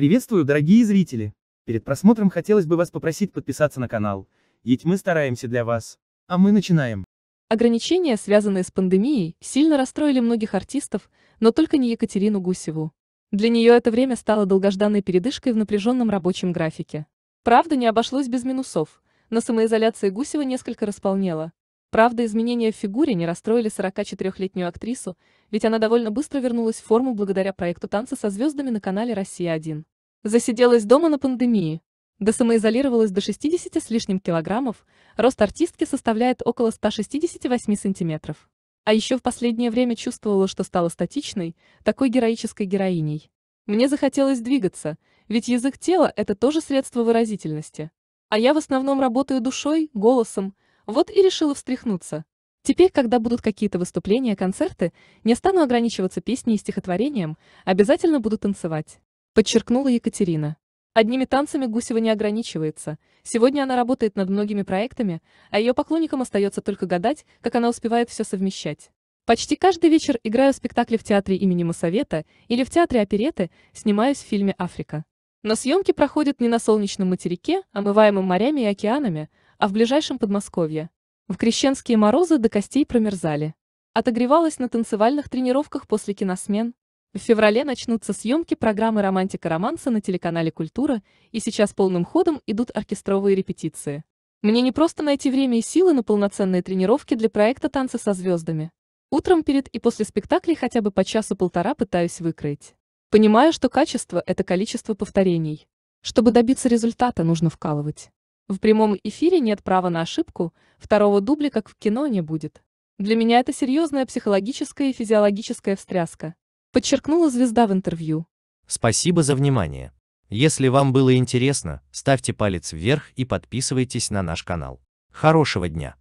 Приветствую, дорогие зрители! Перед просмотром хотелось бы вас попросить подписаться на канал, ведь мы стараемся для вас. А мы начинаем. Ограничения, связанные с пандемией, сильно расстроили многих артистов, но только не Екатерину Гусеву. Для нее это время стало долгожданной передышкой в напряженном рабочем графике. Правда, не обошлось без минусов. но самоизоляция Гусева несколько располнела, Правда, изменения в фигуре не расстроили 44-летнюю актрису, ведь она довольно быстро вернулась в форму благодаря проекту «Танцы со звездами» на канале «Россия-1». Засиделась дома на пандемии. до самоизолировалась до 60 с лишним килограммов, рост артистки составляет около 168 сантиметров. А еще в последнее время чувствовала, что стала статичной, такой героической героиней. Мне захотелось двигаться, ведь язык тела – это тоже средство выразительности. А я в основном работаю душой, голосом – вот и решила встряхнуться. Теперь, когда будут какие-то выступления, концерты, не стану ограничиваться песней и стихотворением, обязательно буду танцевать. Подчеркнула Екатерина. Одними танцами Гусева не ограничивается. Сегодня она работает над многими проектами, а ее поклонникам остается только гадать, как она успевает все совмещать. Почти каждый вечер играю в спектакле в театре имени Моссовета или в театре опереты, снимаюсь в фильме «Африка». Но съемки проходят не на солнечном материке, омываемом морями и океанами, а в ближайшем Подмосковье. В крещенские морозы до костей промерзали. Отогревалась на танцевальных тренировках после киносмен. В феврале начнутся съемки программы «Романтика романса» на телеканале «Культура», и сейчас полным ходом идут оркестровые репетиции. Мне не просто найти время и силы на полноценные тренировки для проекта «Танцы со звездами». Утром перед и после спектаклей хотя бы по часу-полтора пытаюсь выкроить. Понимаю, что качество – это количество повторений. Чтобы добиться результата, нужно вкалывать. В прямом эфире нет права на ошибку, второго дубля как в кино не будет. Для меня это серьезная психологическая и физиологическая встряска. Подчеркнула звезда в интервью. Спасибо за внимание. Если вам было интересно, ставьте палец вверх и подписывайтесь на наш канал. Хорошего дня!